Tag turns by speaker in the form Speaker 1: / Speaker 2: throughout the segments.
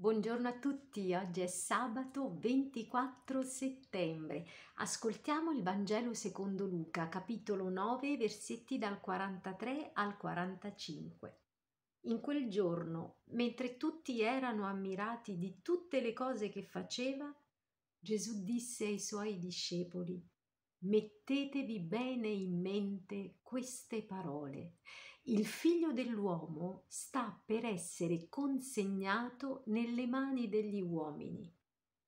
Speaker 1: Buongiorno a tutti, oggi è sabato 24 settembre. Ascoltiamo il Vangelo secondo Luca, capitolo 9, versetti dal 43 al 45. In quel giorno, mentre tutti erano ammirati di tutte le cose che faceva, Gesù disse ai suoi discepoli, Mettetevi bene in mente queste parole. Il figlio dell'uomo sta per essere consegnato nelle mani degli uomini.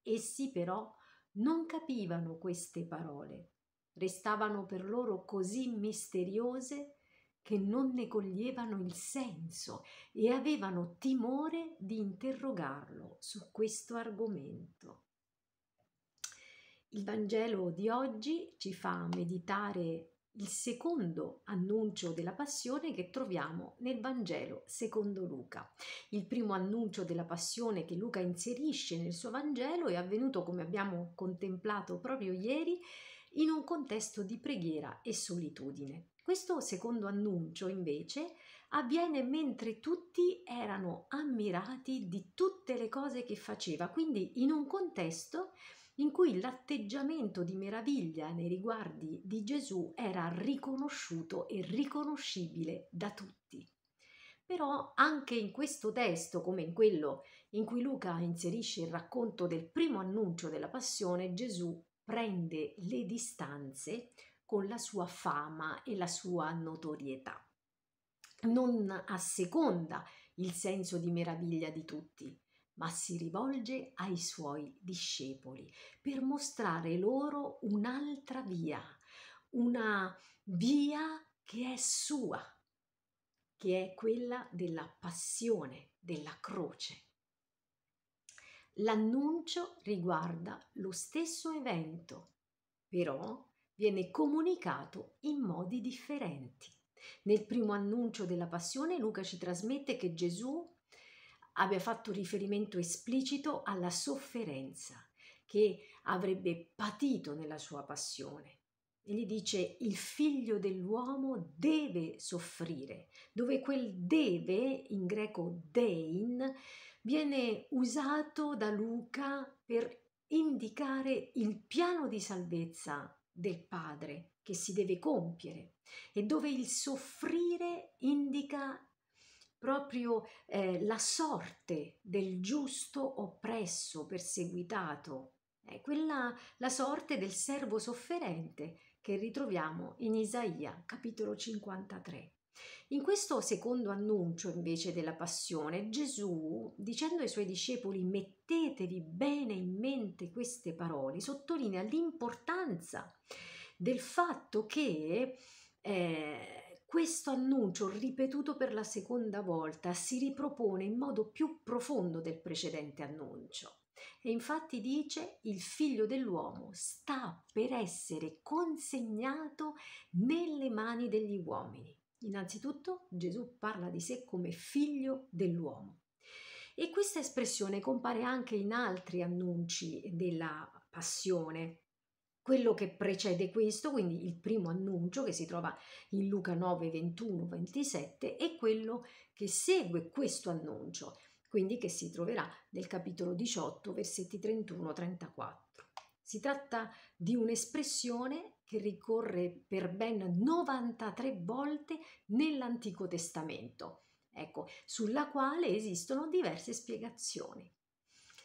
Speaker 1: Essi però non capivano queste parole, restavano per loro così misteriose che non ne coglievano il senso e avevano timore di interrogarlo su questo argomento. Il Vangelo di oggi ci fa meditare il secondo annuncio della passione che troviamo nel Vangelo secondo Luca. Il primo annuncio della passione che Luca inserisce nel suo Vangelo è avvenuto, come abbiamo contemplato proprio ieri, in un contesto di preghiera e solitudine. Questo secondo annuncio, invece, avviene mentre tutti erano ammirati di tutte le cose che faceva, quindi in un contesto in cui l'atteggiamento di meraviglia nei riguardi di Gesù era riconosciuto e riconoscibile da tutti. Però anche in questo testo, come in quello in cui Luca inserisce il racconto del primo annuncio della passione, Gesù prende le distanze con la sua fama e la sua notorietà. Non asseconda il senso di meraviglia di tutti, ma si rivolge ai suoi discepoli per mostrare loro un'altra via, una via che è sua, che è quella della passione, della croce. L'annuncio riguarda lo stesso evento, però viene comunicato in modi differenti. Nel primo annuncio della passione Luca ci trasmette che Gesù abbia fatto riferimento esplicito alla sofferenza che avrebbe patito nella sua passione. Egli dice il figlio dell'uomo deve soffrire, dove quel deve, in greco dein, viene usato da Luca per indicare il piano di salvezza del Padre che si deve compiere e dove il soffrire indica proprio eh, la sorte del giusto oppresso, perseguitato, è quella la sorte del servo sofferente che ritroviamo in Isaia capitolo 53. In questo secondo annuncio invece della passione, Gesù, dicendo ai suoi discepoli mettetevi bene in mente queste parole, sottolinea l'importanza del fatto che eh, questo annuncio ripetuto per la seconda volta si ripropone in modo più profondo del precedente annuncio. E infatti dice il figlio dell'uomo sta per essere consegnato nelle mani degli uomini. Innanzitutto Gesù parla di sé come figlio dell'uomo. E questa espressione compare anche in altri annunci della passione, quello che precede questo, quindi il primo annuncio che si trova in Luca 9, 21, 27 e quello che segue questo annuncio, quindi che si troverà nel capitolo 18, versetti 31-34. Si tratta di un'espressione che ricorre per ben 93 volte nell'Antico Testamento, ecco, sulla quale esistono diverse spiegazioni.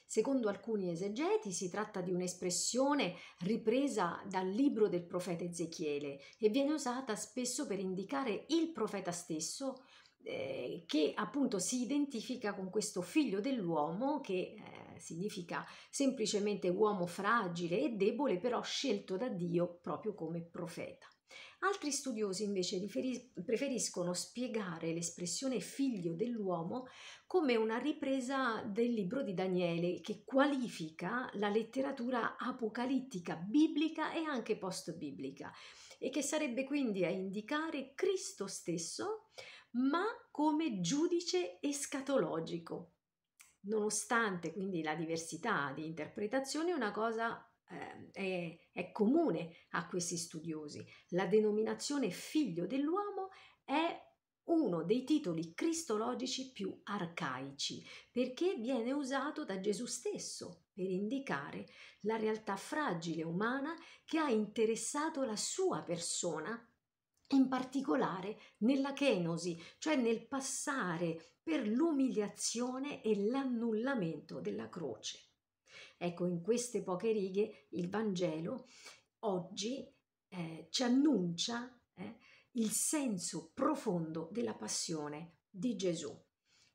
Speaker 1: Secondo alcuni esegeti si tratta di un'espressione ripresa dal libro del profeta Ezechiele e viene usata spesso per indicare il profeta stesso eh, che appunto si identifica con questo figlio dell'uomo che eh, significa semplicemente uomo fragile e debole però scelto da Dio proprio come profeta. Altri studiosi invece preferiscono spiegare l'espressione figlio dell'uomo come una ripresa del libro di Daniele che qualifica la letteratura apocalittica, biblica e anche post-biblica e che sarebbe quindi a indicare Cristo stesso ma come giudice escatologico. Nonostante quindi la diversità di interpretazione, una cosa eh, è, è comune a questi studiosi. La denominazione figlio dell'uomo è uno dei titoli cristologici più arcaici, perché viene usato da Gesù stesso per indicare la realtà fragile umana che ha interessato la sua persona, in particolare nella kenosi, cioè nel passare per l'umiliazione e l'annullamento della croce. Ecco, in queste poche righe il Vangelo oggi eh, ci annuncia eh, il senso profondo della passione di Gesù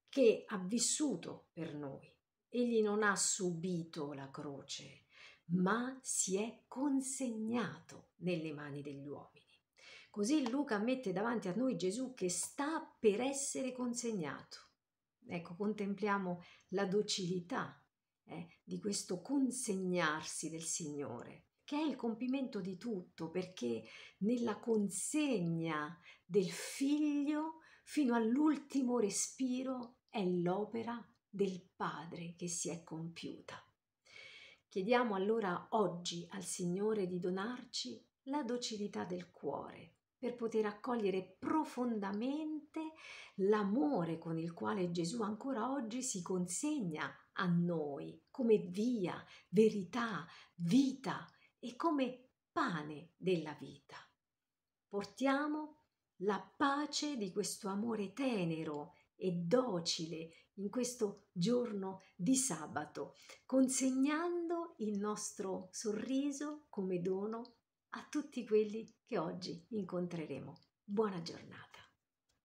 Speaker 1: che ha vissuto per noi. Egli non ha subito la croce, ma si è consegnato nelle mani degli uomini. Così Luca mette davanti a noi Gesù che sta per essere consegnato. Ecco, contempliamo la docilità eh, di questo consegnarsi del Signore, che è il compimento di tutto, perché nella consegna del figlio fino all'ultimo respiro è l'opera del Padre che si è compiuta. Chiediamo allora oggi al Signore di donarci la docilità del cuore per poter accogliere profondamente l'amore con il quale Gesù ancora oggi si consegna a noi come via, verità, vita e come pane della vita. Portiamo la pace di questo amore tenero e docile in questo giorno di sabato, consegnando il nostro sorriso come dono a tutti quelli che oggi incontreremo. Buona giornata.